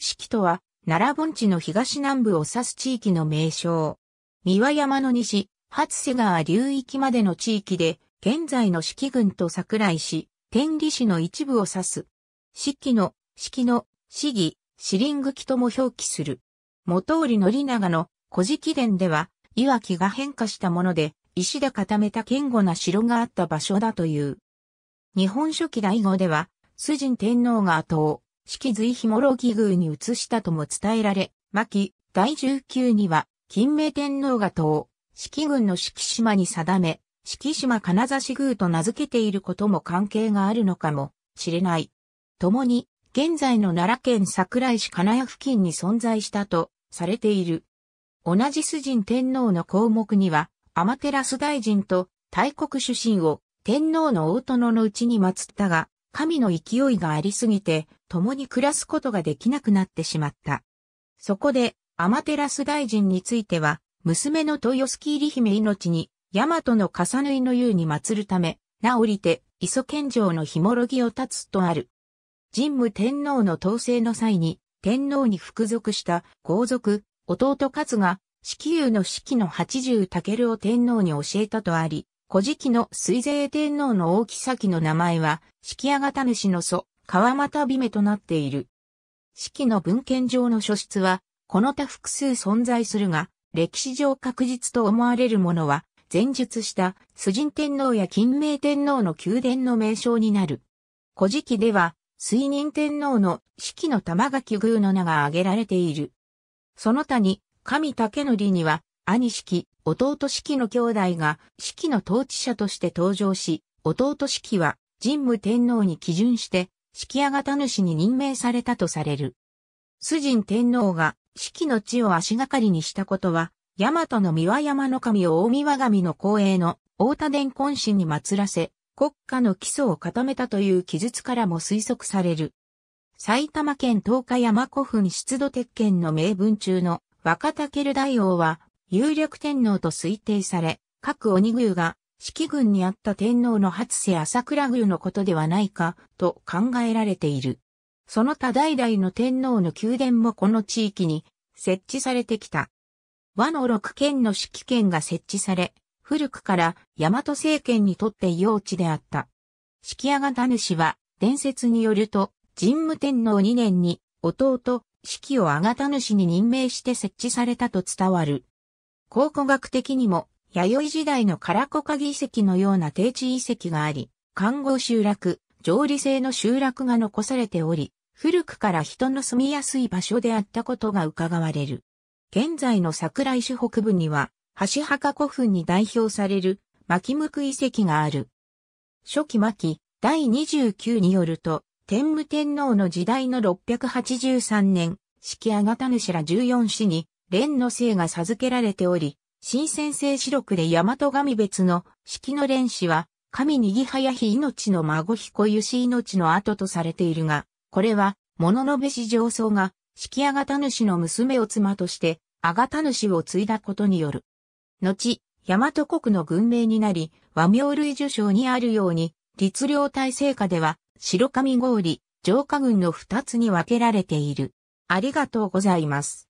四季とは、奈良盆地の東南部を指す地域の名称。三輪山の西、初瀬川流域までの地域で、現在の四季郡と桜井市、天理市の一部を指す。四季の、四季の、シリ四輪茎とも表記する。元織宣長の古事記伝では、岩木が変化したもので、石で固めた堅固な城があった場所だという。日本書紀第五では、崇神天皇が後を、式随ひもろぎ宮に移したとも伝えられ、巻、第十九には、金明天皇が党、式軍の式島に定め、式島金指宮と名付けていることも関係があるのかもしれない。共に、現在の奈良県桜井市金谷付近に存在したとされている。同じ主人天皇の項目には、天照大臣と大国主神を天皇の大殿のうちに祀ったが、神の勢いがありすぎて、共に暮らすことができなくなってしまった。そこで、アマテラス大臣については、娘の豊洲入姫命に、大和の重縫いの湯に祀るため、なおりて、磯県城のひもろぎを立つとある。神武天皇の統制の際に、天皇に服属した皇族、弟勝が、四季宮の四季の八十たを天皇に教えたとあり、古事記の水税天皇の大木崎の名前は、式屋型主の祖、川又美目となっている。式の文献上の書室は、この他複数存在するが、歴史上確実と思われるものは、前述した、崇神天皇や欽明天皇の宮殿の名称になる。古事記では、水仁天皇の式の玉垣宮の名が挙げられている。その他に、神竹則には、兄式、弟式の兄弟が式の統治者として登場し、弟式は神武天皇に基準して式屋型主に任命されたとされる。崇神天皇が式の地を足がかりにしたことは、大和の三輪山の神を大三輪神の公営の大田伝根神に祀らせ、国家の基礎を固めたという記述からも推測される。埼玉県東海山古墳出土鉄拳の名文中の若竹る大王は有力天皇と推定され、各鬼宮が、四季軍にあった天皇の初世朝倉宮のことではないか、と考えられている。その他代々の天皇の宮殿もこの地域に設置されてきた。和の六県の指揮権が設置され、古くから大和政権にとって用地であった。式屋た主は伝説によると、神武天皇2年に弟、季をあがた主に任命して設置されたと伝わる。考古学的にも、弥生時代の唐子鍵遺跡のような低地遺跡があり、看護集落、上理性の集落が残されており、古くから人の住みやすい場所であったことが伺われる。現在の桜井市北部には、橋墓古墳に代表される、巻向遺跡がある。初期巻、第29によると、天武天皇の時代の683年、式がた主ら14市に、蓮の姓が授けられており、新先生四六で大和神別の式の蓮氏は、神にぎはやひ命の孫彦ゆし命の後とされているが、これは、物のべし上層が、式あがた主の娘を妻として、あがた主を継いだことによる。後、大和国の軍名になり、和名類受賞にあるように、律令体制下では、白神郡、城下軍の二つに分けられている。ありがとうございます。